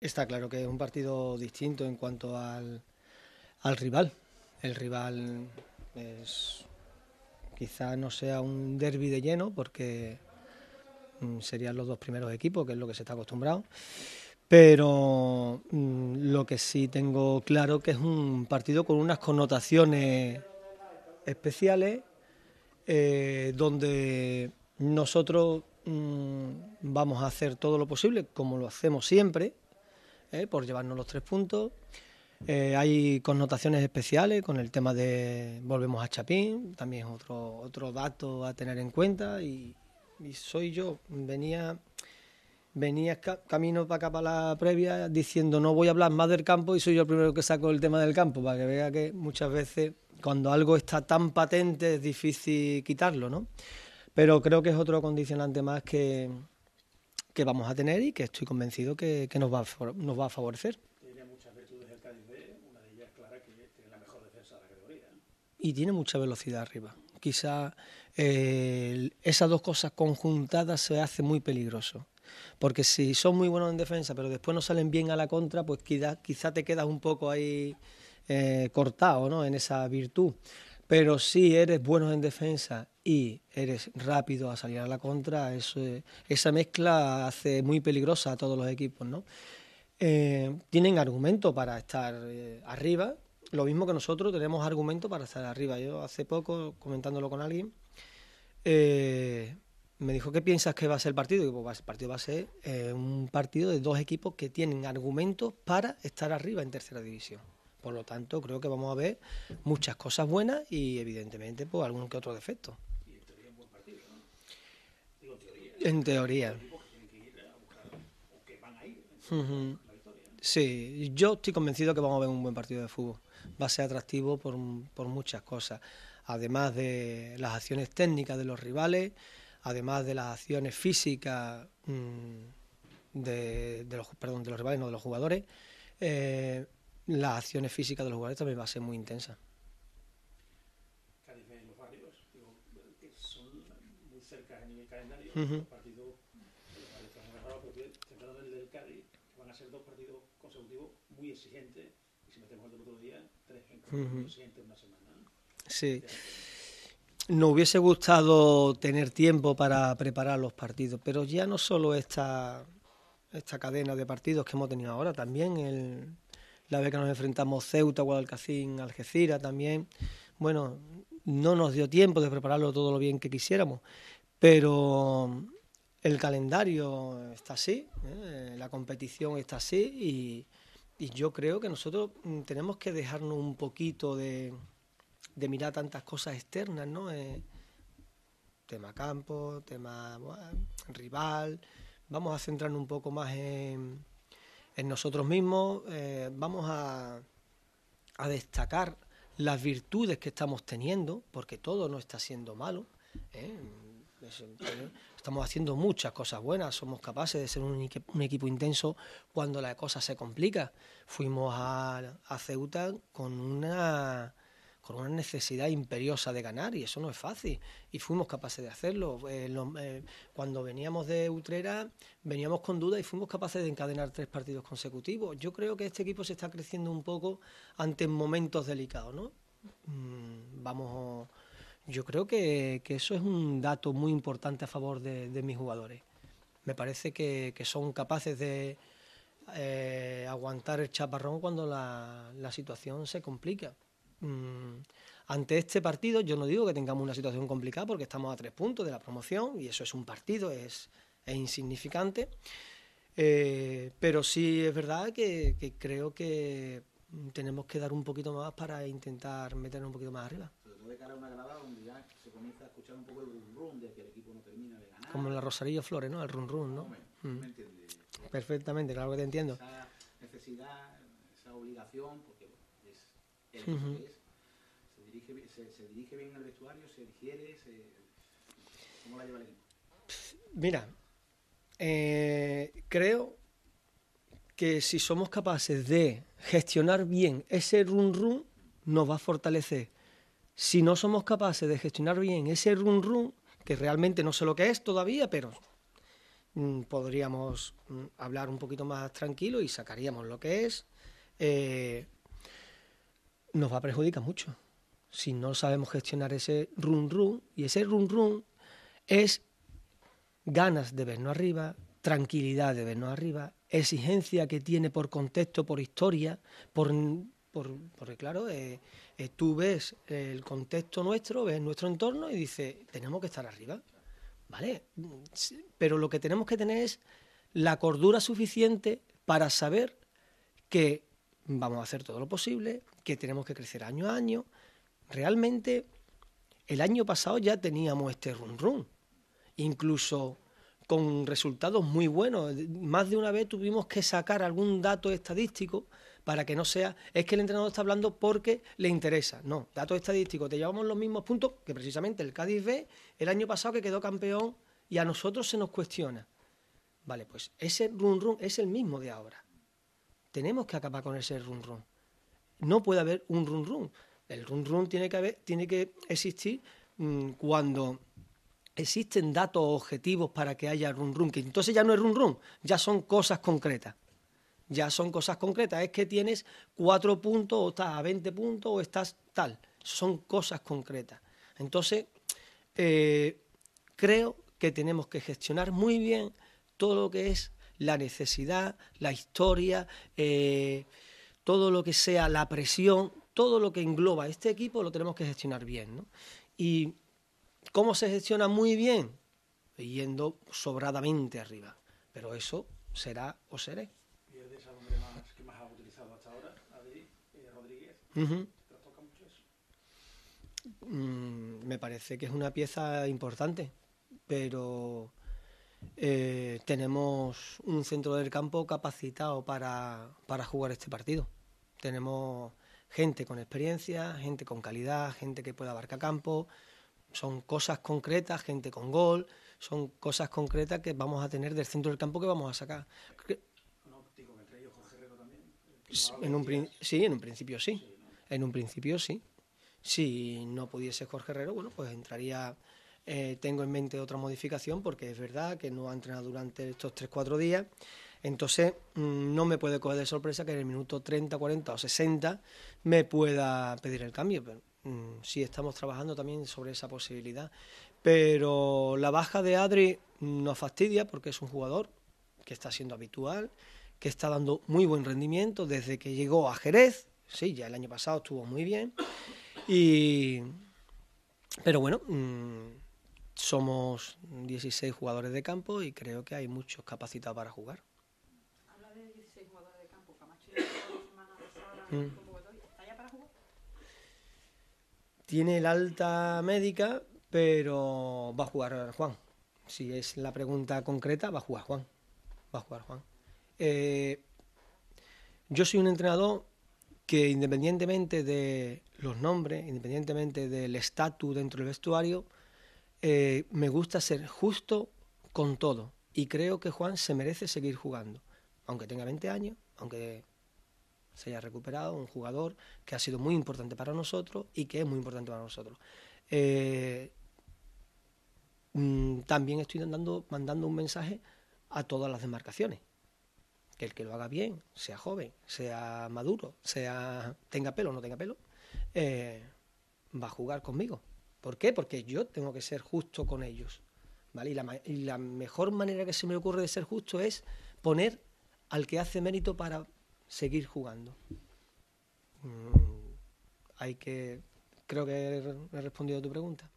Está claro que es un partido distinto en cuanto al, rival. El rival es, quizá no sea un derby de lleno porque mm, serían los dos primeros equipos, que es lo que se está acostumbrado. Pero mm, lo que sí tengo claro que es un partido con unas connotaciones especiales, eh, donde nosotros mm, vamos a hacer todo lo posible, como lo hacemos siempre, eh, por llevarnos los tres puntos. Eh, hay connotaciones especiales con el tema de volvemos a Chapín, también otro, otro dato a tener en cuenta. Y, soy yo, venía, venía camino para acá para la previa diciendo no voy a hablar más del campo y soy yo el primero que saco el tema del campo, para que vea que muchas veces cuando algo está tan patente es difícil quitarlo, ¿no? Pero creo que es otro condicionante más que, que vamos a tener y que estoy convencido que, nos, va a, nos va a favorecer. Tiene muchas virtudes el Cádiz una de ellas clara que tiene la mejor defensa Y tiene mucha velocidad arriba. Quizá esas dos cosas conjuntadas se hace muy peligroso. Porque si son muy buenos en defensa, pero después no salen bien a la contra, pues quizá, te quedas un poco ahí eh, cortado ¿no? en esa virtud. Pero si eres bueno en defensa y eres rápido a salir a la contra, eso, esa mezcla hace muy peligrosa a todos los equipos, ¿no? Eh, tienen argumento para estar eh, arriba, lo mismo que nosotros tenemos argumento para estar arriba. Yo hace poco, comentándolo con alguien, eh, me dijo, ¿qué piensas que va a ser el partido? Y pues el partido va a ser un partido de dos equipos que tienen argumentos para estar arriba en tercera división. Por lo tanto, creo que vamos a ver muchas cosas buenas y evidentemente pues algún que otro defecto. Y en teoría un buen partido, En teoría. Sí, yo estoy convencido que vamos a ver un buen partido de fútbol. Va a ser atractivo por, muchas cosas. Además de las acciones técnicas de los rivales, además de las acciones físicas mm, de, los, perdón, de los rivales, no de los jugadores. Eh, las acciones físicas de los jugadores también va a ser muy intensa. Cádiz los barrios, digo, son muy cerca en el calendario, uh -huh. los partidos, porque el del Cádiz, ...que van a ser dos partidos consecutivos muy exigentes, y si metemos el otro día, tres en una semana. Sí. Nos hubiese gustado tener tiempo para preparar los partidos, pero ya no solo esta, esta cadena de partidos que hemos tenido ahora, también el, la vez que nos enfrentamos Ceuta, Guadalcacín, Algeciras también, bueno, no nos dio tiempo de prepararlo todo lo bien que quisiéramos, pero mm, el calendario está así, ¿eh? la competición está así y, yo creo que nosotros mm, tenemos que dejarnos un poquito de, mirar tantas cosas externas, ¿no? Eh, tema campo, tema rival, vamos a centrarnos un poco más en en nosotros mismos, eh, vamos a, destacar las virtudes que estamos teniendo, porque todo no está siendo malo. ¿eh? Eh, estamos haciendo muchas cosas buenas, somos capaces de ser un, equipo intenso cuando la cosa se complica. Fuimos a Ceuta con una con una necesidad imperiosa de ganar y eso no es fácil y fuimos capaces de hacerlo. Eh, eh, cuando veníamos de Utrera veníamos con dudas y fuimos capaces de encadenar tres partidos consecutivos. Yo creo que este equipo se está creciendo un poco ante momentos delicados, ¿no? Mm, vamos, yo creo que, eso es un dato muy importante a favor de, mis jugadores. Me parece que, son capaces de, eh, aguantar el chaparrón cuando la, situación se complica. Mm, ante este partido, yo no digo que tengamos una situación complicada porque estamos a tres puntos de la promoción y eso es un partido, es, insignificante. Eh, pero sí es verdad que, creo que tenemos que dar un poquito más para intentar meternos un poquito más arriba. Como en la Rosarillo Flores, ¿no? El run run, ¿no? Mm. Perfectamente, claro que te entiendo. Esa necesidad, esa obligación, porque es el se, dirige bien vestuario, se digiere, ¿cómo la lleva el equipo? Mira, eh, creo que si somos capaces de gestionar bien ese run run, nos va a fortalecer. Si no somos capaces de gestionar bien ese run run, que realmente no sé lo que es todavía, pero mm, podríamos mm, hablar un poquito más tranquilo y sacaríamos lo que es, eh, nos va a perjudicar mucho si no sabemos gestionar ese run run. Y ese run run es ganas de vernos arriba, tranquilidad de vernos arriba, exigencia que tiene por contexto, por historia, por, por porque claro, eh, eh, tú ves el contexto nuestro, ves nuestro entorno y dices, tenemos que estar arriba. ¿Vale? Pero lo que tenemos que tener es la cordura suficiente para saber que vamos a hacer todo lo posible, que tenemos que crecer año a año, realmente el año pasado ya teníamos este run run, incluso con resultados muy buenos. Más de una vez tuvimos que sacar algún dato estadístico para que no sea, es que el entrenador está hablando porque le interesa. No, dato estadístico, te llevamos los mismos puntos que precisamente el Cádiz B el año pasado que quedó campeón y a nosotros se nos cuestiona. Vale, pues ese run run es el mismo de ahora. Tenemos que acabar con ese run run. No puede haber un run run. El run run tiene que, haber, tiene que existir mm, cuando existen datos objetivos para que haya run run, que entonces ya no es run run, ya son cosas concretas. Ya son cosas concretas, es que tienes cuatro puntos o estás a 20 puntos o estás tal. Son cosas concretas. Entonces, eh, creo que tenemos que gestionar muy bien todo lo que es la necesidad, la historia, eh, todo lo que sea la presión todo lo que engloba este equipo lo tenemos que gestionar bien. ¿no? ¿Y cómo se gestiona muy bien? Yendo sobradamente arriba. Pero eso será o seré. ¿Y es de más, que más ha utilizado hasta ahora, Adri, eh, Rodríguez? Mm, me parece que es una pieza importante, pero eh, tenemos un centro del campo capacitado para, para jugar este partido. Tenemos gente con experiencia, gente con calidad, gente que pueda abarcar campo, son cosas concretas, gente con gol, son cosas concretas que vamos a tener del centro del campo que vamos a sacar. En un, sí, en un principio sí. En un principio sí. Si no pudiese Jorge Herrero, bueno, pues entraría. Eh, tengo en mente otra modificación porque es verdad que no ha entrenado durante estos 3-4 días. Entonces, mm, no me puede coger de sorpresa que en el minuto 30, 40 o 60 me pueda pedir el cambio, pero mm, sí estamos trabajando también sobre esa posibilidad. Pero la baja de Adri nos fastidia porque es un jugador que está siendo habitual, que está dando muy buen rendimiento desde que llegó a Jerez. Sí, ya el año pasado estuvo muy bien. pero bueno, mm, somos 16 jugadores de campo y creo que hay muchos capacitados para jugar. Mm. Tiene el alta médica, pero va a jugar Juan. Si es la pregunta concreta, va a jugar Juan. Va a jugar Juan. Eh, yo soy un entrenador que independientemente de los nombres, independientemente del estatus dentro del vestuario, eh, me gusta ser justo con todo. Y creo que Juan se merece seguir jugando, aunque tenga 20 años, aunque se haya recuperado, un jugador que ha sido muy importante para nosotros y que es muy importante para nosotros. Eh, mm, también estoy mandando, mandando un mensaje a todas las demarcaciones. Que el que lo haga bien, sea joven, sea maduro, sea tenga pelo o no tenga pelo, eh, va a jugar conmigo. ¿Por qué? Porque yo tengo que ser justo con ellos. y la mejor manera que se me ocurre de ser justo es poner al que hace mérito para seguir jugando. Mm, hay que. Creo que he respondido a tu pregunta.